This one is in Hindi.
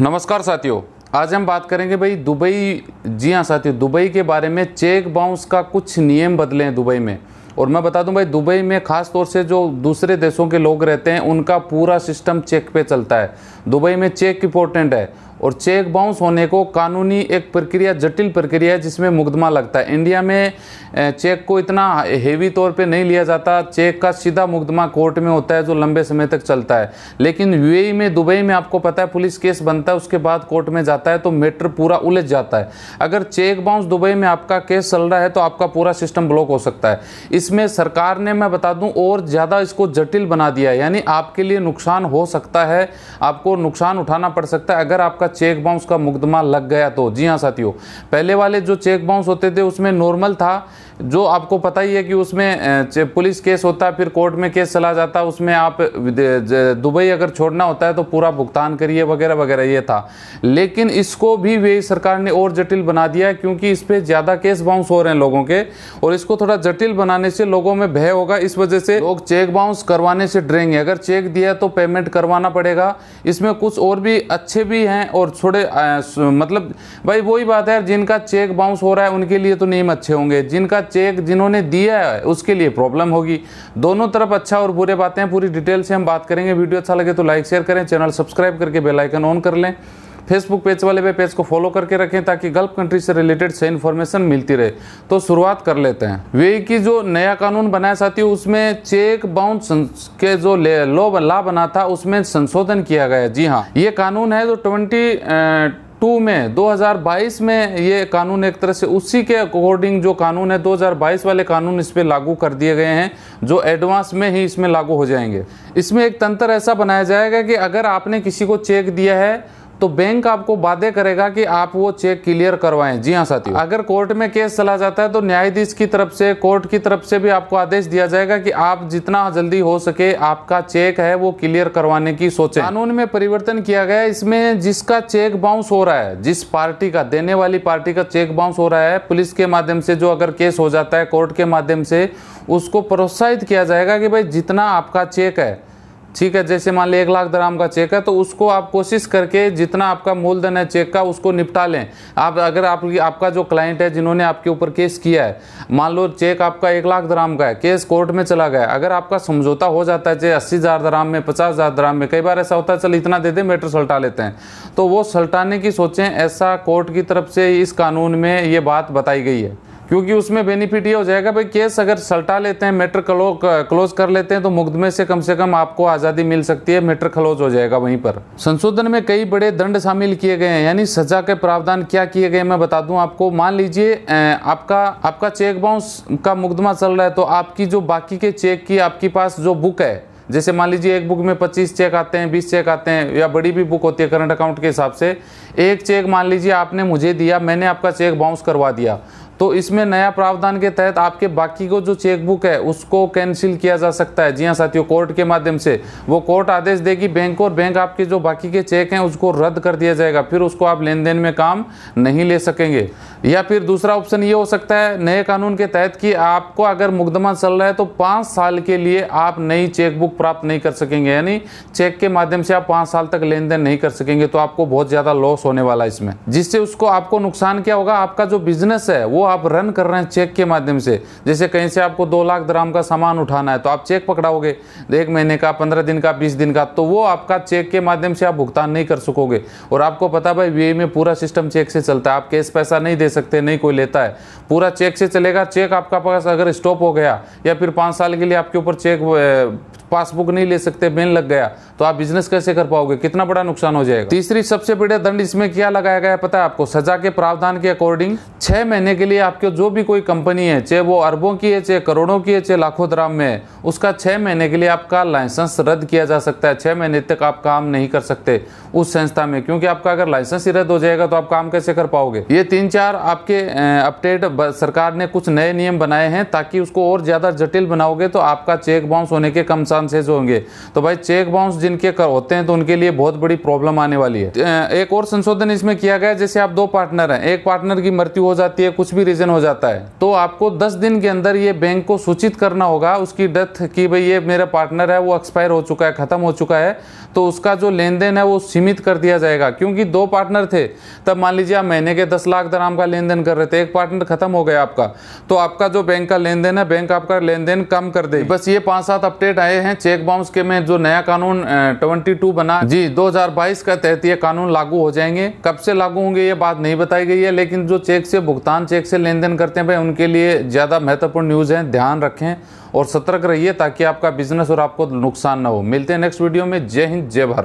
नमस्कार साथियों आज हम बात करेंगे भाई दुबई जी हाँ साथियों दुबई के बारे में चेक बाउंस का कुछ नियम बदले हैं दुबई में और मैं बता दूं भाई दुबई में ख़ास तौर से जो दूसरे देशों के लोग रहते हैं उनका पूरा सिस्टम चेक पे चलता है दुबई में चेक इंपॉर्टेंट है और चेक बाउंस होने को कानूनी एक प्रक्रिया जटिल प्रक्रिया है जिसमें मुकदमा लगता है इंडिया में चेक को इतना हेवी तौर पे नहीं लिया जाता चेक का सीधा मुकदमा कोर्ट में होता है जो लंबे समय तक चलता है लेकिन यूएई में दुबई में आपको पता है पुलिस केस बनता है उसके बाद कोर्ट में जाता है तो मैटर पूरा उलझ जाता है अगर चेक बाउंस दुबई में आपका केस चल रहा है तो आपका पूरा सिस्टम ब्लॉक हो सकता है इसमें सरकार ने मैं बता दूँ और ज़्यादा इसको जटिल बना दिया है यानी आपके लिए नुकसान हो सकता है आपको नुकसान उठाना पड़ सकता है अगर आपका चेक बाउंस का मुकदमा लग गया तो जी हाँ साथियों पहले वाले जो चेक बाउंस होते थे उसमें नॉर्मल था जो आपको पता ही है कि उसमें पुलिस केस होता है फिर कोर्ट में केस चला जाता है उसमें आप दुबई अगर छोड़ना होता है तो पूरा भुगतान करिए वगैरह वगैरह ये था लेकिन इसको भी वे सरकार ने और जटिल बना दिया है क्योंकि इस पर ज़्यादा केस बाउंस हो रहे हैं लोगों के और इसको थोड़ा जटिल बनाने से लोगों में भय होगा इस वजह से लोग चेक बाउंस करवाने से डरेंगे अगर चेक दिया तो पेमेंट करवाना पड़ेगा इसमें कुछ और भी अच्छे भी हैं और थोड़े मतलब भाई वही बात है जिनका चेक बाउंस हो रहा है उनके लिए तो नियम अच्छे होंगे जिनका का चेक जिन्होंने दिया है उसके लिए प्रॉब्लम होगी दोनों तरफ अच्छा और बुरे बातें पूरी डिटेल से हम बात करेंगे वीडियो अच्छा लगे तो लाइक शेयर करें चैनल सब्सक्राइब करके बेलाइकन ऑन कर लें फेसबुक पेज वाले पे पेज को फॉलो करके रखें ताकि गल्फ कंट्री से रिलेटेड सही इन्फॉर्मेशन मिलती रहे तो शुरुआत कर लेते हैं वे की जो नया कानून बनाया साथियों उसमें चेक बाउंस के जो लॉ ला बना था उसमें संशोधन किया गया जी हाँ ये कानून है जो ट्वेंटी 2002 में 2022 में ये कानून एक तरह से उसी के अकॉर्डिंग जो कानून है 2022 वाले कानून इस पर लागू कर दिए गए हैं जो एडवांस में ही इसमें लागू हो जाएंगे इसमें एक तंत्र ऐसा बनाया जाएगा कि अगर आपने किसी को चेक दिया है तो बैंक आपको वादे करेगा कि आप वो चेक क्लियर करवाएं जी हाँ साथियों अगर कोर्ट में केस चला जाता है तो न्यायाधीश की तरफ से कोर्ट की तरफ से भी आपको आदेश दिया जाएगा कि आप जितना जल्दी हो सके आपका चेक है वो क्लियर करवाने की सोचे कानून में परिवर्तन किया गया इसमें जिसका चेक बाउंस हो रहा है जिस पार्टी का देने वाली पार्टी का चेक बाउंस हो रहा है पुलिस के माध्यम से जो अगर केस हो जाता है कोर्ट के माध्यम से उसको प्रोत्साहित किया जाएगा कि भाई जितना आपका चेक है ठीक है जैसे मान लें एक लाख दराम का चेक है तो उसको आप कोशिश करके जितना आपका मूलधन है चेक का उसको निपटा लें आप अगर आप आपका जो क्लाइंट है जिन्होंने आपके ऊपर केस किया है मान लो चेक आपका एक लाख दराम का है केस कोर्ट में चला गया अगर आपका समझौता हो जाता है चाहे अस्सी हज़ार दराम में पचास हज़ार दराम में कई बार ऐसा होता है चल इतना दे दें मेटर सल्टा लेते हैं तो वो सल्टाने की सोचें ऐसा कोर्ट की तरफ से इस कानून में ये बात बताई गई है क्योंकि उसमें बेनिफिट ये हो जाएगा भाई केस अगर सल्टा लेते हैं मैटर क्लो क्लोज कर लेते हैं तो मुकदमे से कम से कम आपको आज़ादी मिल सकती है मैटर क्लोज हो जाएगा वहीं पर संशोधन में कई बड़े दंड शामिल किए गए हैं यानी सजा के प्रावधान क्या किए गए मैं बता दूं आपको मान लीजिए आपका आपका चेक बाउंस का मुकदमा चल रहा है तो आपकी जो बाकी के चेक की आपके पास जो बुक है जैसे मान लीजिए एक बुक में 25 चेक आते हैं 20 चेक आते हैं या बड़ी भी बुक होती है करंट अकाउंट के हिसाब से एक चेक मान लीजिए आपने मुझे दिया मैंने आपका चेक बाउंस करवा दिया तो इसमें नया प्रावधान के तहत आपके बाकी को जो चेकबुक है उसको कैंसिल किया जा सकता है जी हाँ साथियों कोर्ट के माध्यम से वो कोर्ट आदेश देगी बैंक और बैंक आपके जो बाकी के चेक हैं उसको रद्द कर दिया जाएगा फिर उसको आप लेन देन में काम नहीं ले सकेंगे या फिर दूसरा ऑप्शन ये हो सकता है नए कानून के तहत कि आपको अगर मुकदमा चल रहा है तो पाँच साल के लिए आप नई चेकबुक प्राप्त नहीं कर सकेंगे यानी चेक के माध्यम से आप पाँच साल तक लेन देन नहीं कर सकेंगे तो आपको बहुत ज़्यादा लॉस होने वाला है इसमें जिससे उसको आपको नुकसान क्या होगा आपका जो बिजनेस है वो आप रन कर रहे हैं चेक के माध्यम से जैसे कहीं से आपको दो लाख दराम का सामान उठाना है तो आप चेक पकड़ाओगे तो एक महीने का पंद्रह दिन का बीस दिन का तो वो आपका चेक के माध्यम से आप भुगतान नहीं कर सकोगे और आपको पता भाई वी में पूरा सिस्टम चेक से चलता है आप कैश पैसा नहीं दे सकते नहीं कोई लेता है पूरा चेक से चलेगा चेक आपका पास अगर स्टॉप हो गया या फिर पाँच साल के लिए आपके ऊपर चेक पासबुक नहीं ले सकते बैन लग गया तो आप बिजनेस कैसे कर पाओगे कितना बड़ा नुकसान हो जाएगा तीसरी सबसे बड़े दंड इसमें क्या लगाया गया पता है आपको सजा के प्रावधान के अकॉर्डिंग छह महीने के लिए लिए आपके जो भी कोई कंपनी है चाहे वो अरबों की है चाहे करोड़ों की है चाहे लाखों द्राम में है उसका छः महीने के लिए आपका लाइसेंस रद्द किया जा सकता है छः महीने तक आप काम नहीं कर सकते उस संस्था में क्योंकि आपका अगर लाइसेंस ही रद्द हो जाएगा तो आप काम कैसे कर पाओगे ये तीन चार आपके अपडेट सरकार ने कुछ नए नियम बनाए हैं ताकि उसको और ज़्यादा जटिल बनाओगे तो आपका चेक बाउंस होने के कम चांसेज होंगे तो भाई चेक बाउंस जिनके कर होते हैं तो उनके लिए बहुत बड़ी प्रॉब्लम आने वाली है एक और संशोधन इसमें किया गया जैसे आप दो पार्टनर हैं एक पार्टनर की मृत्यु हो जाती है कुछ भी भी रीज़न हो जाता है तो आपको 10 दिन के अंदर ये बैंक को सूचित करना होगा उसकी डेथ कि भाई ये मेरा पार्टनर है वो एक्सपायर हो चुका है ख़त्म हो चुका है तो उसका जो लेन देन है वो सीमित कर दिया जाएगा क्योंकि दो पार्टनर थे तब मान लीजिए आप महीने के दस लाख दराम का लेन देन कर रहे थे एक पार्टनर ख़त्म हो गया आपका तो आपका जो बैंक का लेन देन है बैंक आपका लेन देन कम कर दे बस ये पांच सात अपडेट आए हैं चेक बाउंस के में जो नया कानून ट्वेंटी बना जी दो का तहत ये कानून लागू हो जाएंगे कब से लागू होंगे ये बात नहीं बताई गई है लेकिन जो चेक से भुगतान चेक से से लेन देन करते हैं भाई उनके लिए ज़्यादा महत्वपूर्ण न्यूज़ हैं ध्यान रखें और सतर्क रहिए ताकि आपका बिजनेस और आपको नुकसान ना हो मिलते हैं नेक्स्ट वीडियो में जय हिंद जय भारत